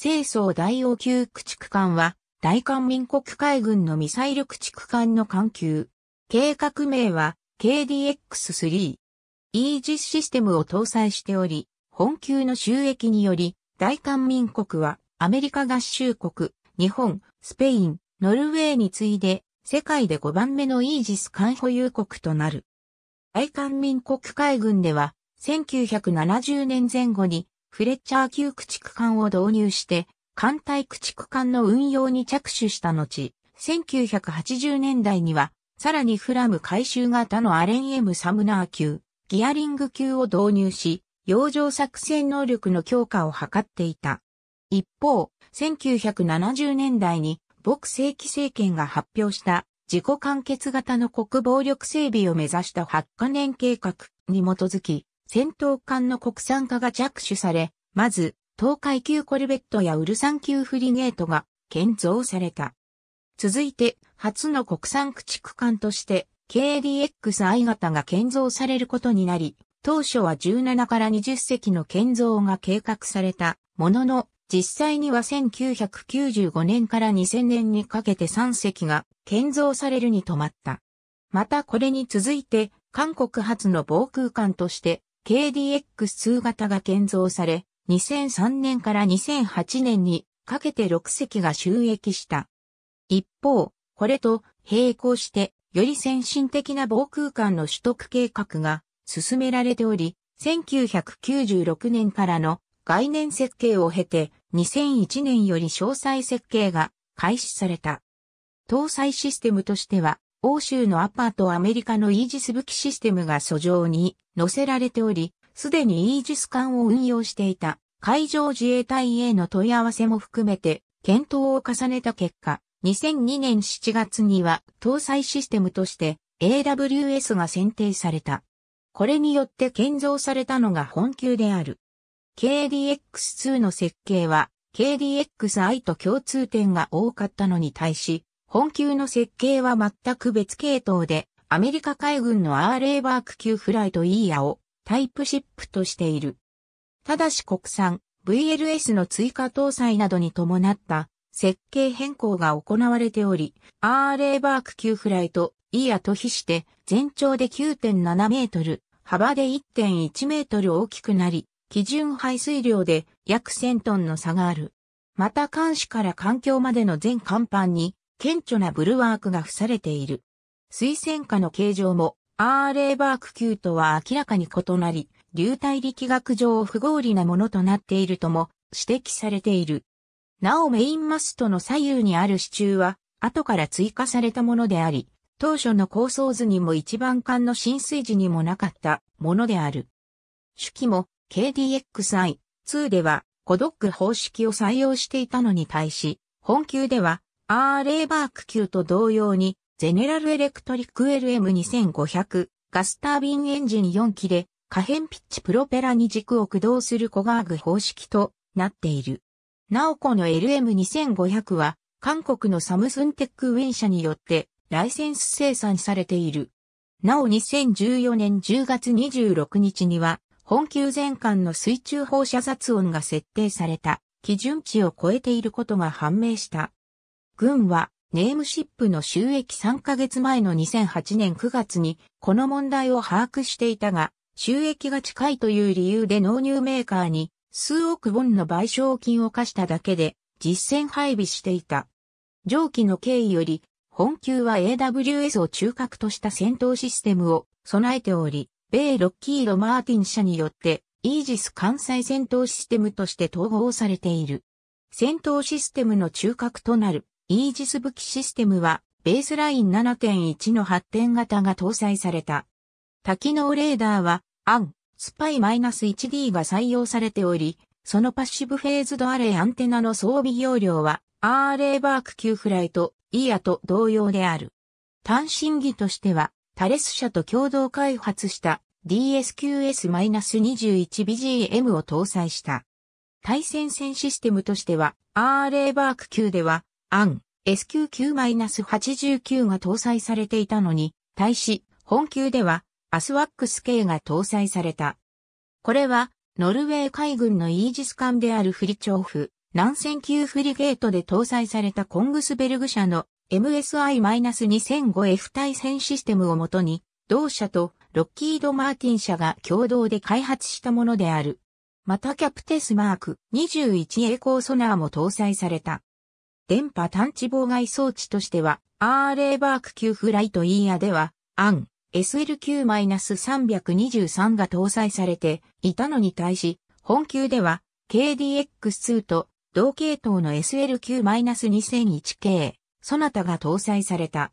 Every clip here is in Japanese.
清掃大王級駆逐艦は、大韓民国海軍のミサイル駆逐艦の艦級。計画名は KDX-3。イージスシステムを搭載しており、本級の収益により、大韓民国はアメリカ合衆国、日本、スペイン、ノルウェーに次いで、世界で5番目のイージス艦保有国となる。大韓民国海軍では、1970年前後にフレッチャー級駆逐艦を導入して、艦隊駆逐艦の運用に着手した後、1980年代には、さらにフラム回収型のアレン・エム・サムナー級、ギアリング級を導入し、洋上作戦能力の強化を図っていた。一方、1970年代に、僕、正規政権が発表した自己完結型の国防力整備を目指した8カ年計画に基づき、戦闘艦の国産化が着手され、まず、東海級コルベットやウルサン級フリゲートが建造された。続いて、初の国産駆逐艦として、KDXI 型が建造されることになり、当初は17から20隻の建造が計画されたものの、実際には1995年から2000年にかけて3隻が建造されるに止まった。またこれに続いて、韓国初の防空艦として KDX2 型が建造され、2003年から2008年にかけて6隻が収益した。一方、これと並行して、より先進的な防空間の取得計画が進められており、1996年からの概念設計を経て、2001年より詳細設計が開始された。搭載システムとしては、欧州のアパートアメリカのイージス武器システムが訴状に載せられており、すでにイージス艦を運用していた海上自衛隊への問い合わせも含めて検討を重ねた結果、2002年7月には搭載システムとして AWS が選定された。これによって建造されたのが本級である。KDX2 の設計は KDXI と共通点が多かったのに対し、本級の設計は全く別系統で、アメリカ海軍の RA バーク級フライトーヤをタイプシップとしている。ただし国産 VLS の追加搭載などに伴った設計変更が行われており、RA バーク級フライトーヤと比して全長で9.7メートル、幅で1.1メートル大きくなり、基準排水量で約1000トンの差がある。また監視から環境までの全甲板に顕著なブルワークが付されている。水仙花の形状も RA バーク級とは明らかに異なり、流体力学上不合理なものとなっているとも指摘されている。なおメインマストの左右にある支柱は後から追加されたものであり、当初の構想図にも一番間の浸水時にもなかったものである。手記も KDXI2 ではコドック方式を採用していたのに対し、本級ではアーレーバーク級と同様に、ゼネラルエレクトリック LM2500 ガスタービンエンジン4機で、可変ピッチプロペラに軸を駆動するコガーグ方式となっている。なおこの LM2500 は、韓国のサムスンテックウィン社によってライセンス生産されている。なお2014年10月26日には、本級全艦の水中放射雑音が設定された基準値を超えていることが判明した。軍はネームシップの収益3ヶ月前の2008年9月にこの問題を把握していたが、収益が近いという理由で納入メーカーに数億ウォンの賠償金を課しただけで実践配備していた。上記の経緯より、本級は AWS を中核とした戦闘システムを備えており、米ロッキード・マーティン社によってイージス関西戦闘システムとして統合されている。戦闘システムの中核となるイージス武器システムは、ベースライン7.1の発展型が搭載された。多機能レーダーは、アン、スパイ -1D が採用されており、そのパッシブフェーズドアレイアンテナの装備容量は、RA バーク9フライト、イアと同様である。単身技としては、タレス社と共同開発した DSQS-21BGM を搭載した。対戦線システムとしては、RA バーク9では、アン、SQ9-89 が搭載されていたのに、対し、本級では、アスワックス系が搭載された。これは、ノルウェー海軍のイージス艦であるフリチョーフ、南戦級フリゲートで搭載されたコングスベルグ社の MSI-2005F 対戦システムをもとに、同社とロッキード・マーティン社が共同で開発したものである。またキャプテスマーク 21A 光ソナーも搭載された。電波探知妨害装置としては、RA バーク級フライトヤーでは、アン SLQ-323 が搭載されていたのに対し、本級では KDX2 と同系統の SLQ-2001 系、そなたが搭載された。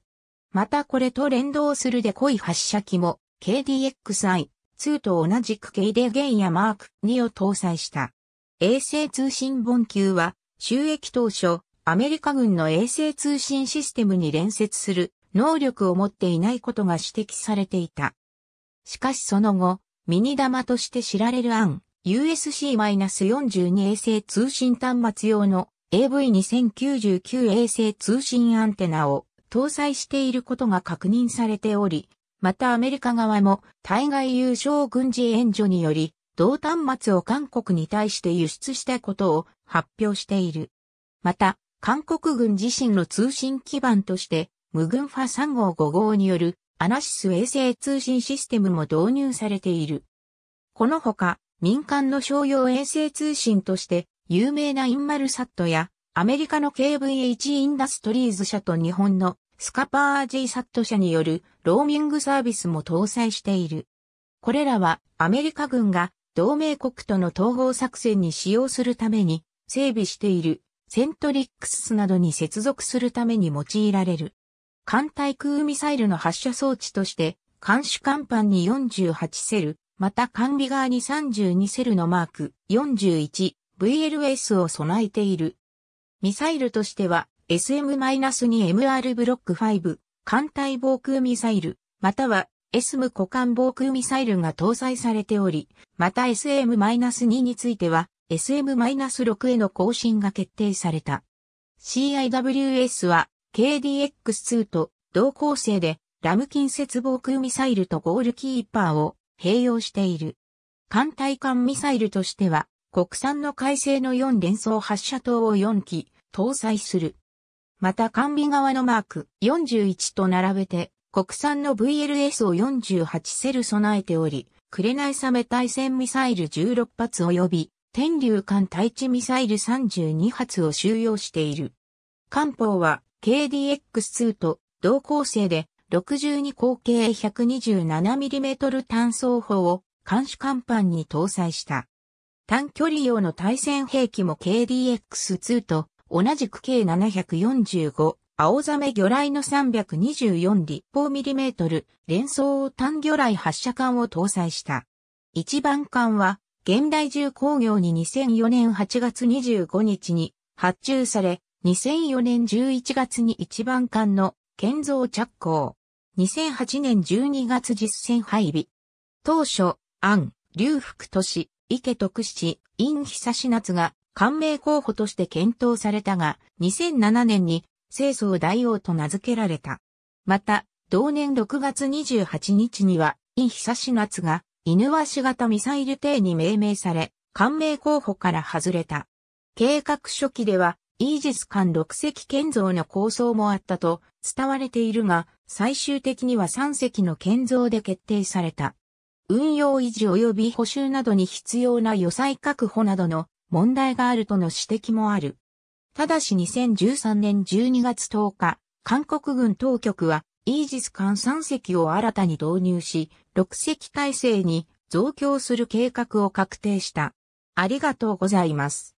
またこれと連動するで濃い発射機も KDXI2 と同じく k デゲンやマーク2を搭載した。衛星通信本級は収益当初アメリカ軍の衛星通信システムに連接する能力を持っていないことが指摘されていた。しかしその後、ミニ玉として知られる案、USC-42 衛星通信端末用の AV2099 衛星通信アンテナを搭載していることが確認されており、またアメリカ側も対外優勝軍事援助により、同端末を韓国に対して輸出したことを発表している。また、韓国軍自身の通信基盤として、無軍ファ3号5号によるアナシス衛星通信システムも導入されている。このほか、民間の商用衛星通信として、有名なインマルサットや、アメリカの KVH インダストリーズ社と日本のスカパー G サット社によるローミングサービスも搭載している。これらはアメリカ軍が同盟国との統合作戦に使用するために整備しているセントリックスなどに接続するために用いられる。艦対空ミサイルの発射装置として、艦首艦板に48セル、また管理側に32セルのマーク 41VLS を備えている。ミサイルとしては SM-2MR ブロック5艦隊防空ミサイル、または SM 股間防空ミサイルが搭載されており、また SM-2 については SM-6 への更新が決定された。CIWS は KDX2 と同構成でラムキン接防空ミサイルとゴールキーパーを併用している。艦隊艦ミサイルとしては国産の改正の4連装発射塔を4機搭載する。また艦尾側のマーク41と並べて国産の VLS を48セル備えており、クレナイサメ対戦ミサイル16発及び天竜艦対地ミサイル32発を収容している。艦砲は KDX2 と同構成で62口径 127mm 単装砲を監視艦板に搭載した。短距離用の対戦兵器も KDX2 と同じく計745青ザメ魚雷の324立方ミリメートル連装単魚雷発射艦を搭載した。一番艦は現代重工業に2004年8月25日に発注され、2004年11月に一番艦の建造着工。2008年12月実戦配備。当初、安、龍福都市、池徳市、陰久志夏が官名候補として検討されたが、2007年に清掃大王と名付けられた。また、同年6月28日には、陰久志夏が犬は鷲型ミサイル艇に命名され、官名候補から外れた。計画初期では、イージス艦6隻建造の構想もあったと伝われているが、最終的には3隻の建造で決定された。運用維持及び補修などに必要な予算確保などの問題があるとの指摘もある。ただし2013年12月10日、韓国軍当局はイージス艦3隻を新たに導入し、6隻体制に増強する計画を確定した。ありがとうございます。